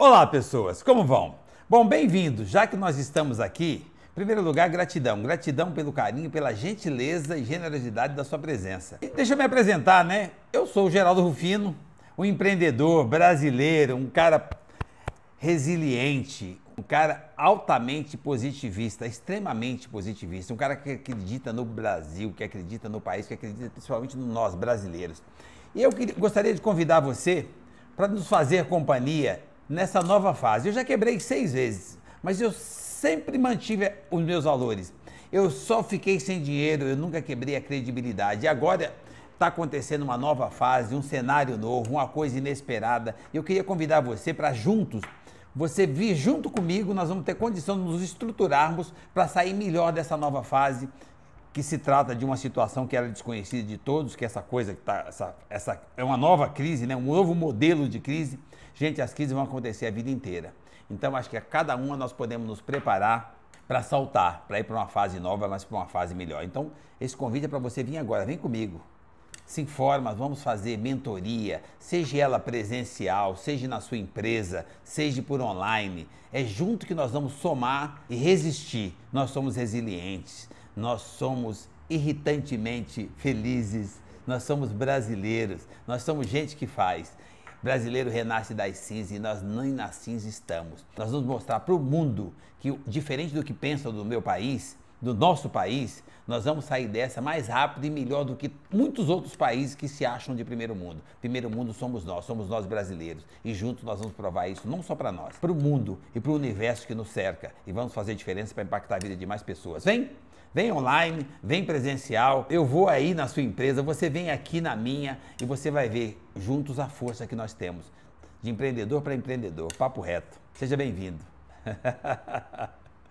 Olá, pessoas, como vão? Bom, bem-vindos. Já que nós estamos aqui, em primeiro lugar, gratidão. Gratidão pelo carinho, pela gentileza e generosidade da sua presença. E deixa eu me apresentar, né? Eu sou o Geraldo Rufino, um empreendedor brasileiro, um cara resiliente, um cara altamente positivista, extremamente positivista, um cara que acredita no Brasil, que acredita no país, que acredita principalmente no nós brasileiros. E eu gostaria de convidar você para nos fazer companhia nessa nova fase. Eu já quebrei seis vezes, mas eu sempre mantive os meus valores. Eu só fiquei sem dinheiro, eu nunca quebrei a credibilidade. E agora está acontecendo uma nova fase, um cenário novo, uma coisa inesperada. Eu queria convidar você para juntos, você vir junto comigo, nós vamos ter condição de nos estruturarmos para sair melhor dessa nova fase, que se trata de uma situação que era é desconhecida de todos, que é essa coisa que tá, essa, essa é uma nova crise, né? um novo modelo de crise. Gente, as crises vão acontecer a vida inteira. Então, acho que a cada uma nós podemos nos preparar para saltar, para ir para uma fase nova, mas para uma fase melhor. Então, esse convite é para você vir agora, vem comigo. Se informa, vamos fazer mentoria, seja ela presencial, seja na sua empresa, seja por online. É junto que nós vamos somar e resistir. Nós somos resilientes, nós somos irritantemente felizes, nós somos brasileiros, nós somos gente que faz. Brasileiro renasce das cinzas e nós nem nas cinzas estamos. Nós vamos mostrar para o mundo que, diferente do que pensam do meu país, do nosso país, nós vamos sair dessa mais rápido e melhor do que muitos outros países que se acham de primeiro mundo. Primeiro mundo somos nós, somos nós brasileiros. E juntos nós vamos provar isso, não só para nós, para o mundo e para o universo que nos cerca. E vamos fazer diferença para impactar a vida de mais pessoas. Vem! Vem online, vem presencial. Eu vou aí na sua empresa, você vem aqui na minha e você vai ver juntos a força que nós temos. De empreendedor para empreendedor, papo reto. Seja bem-vindo.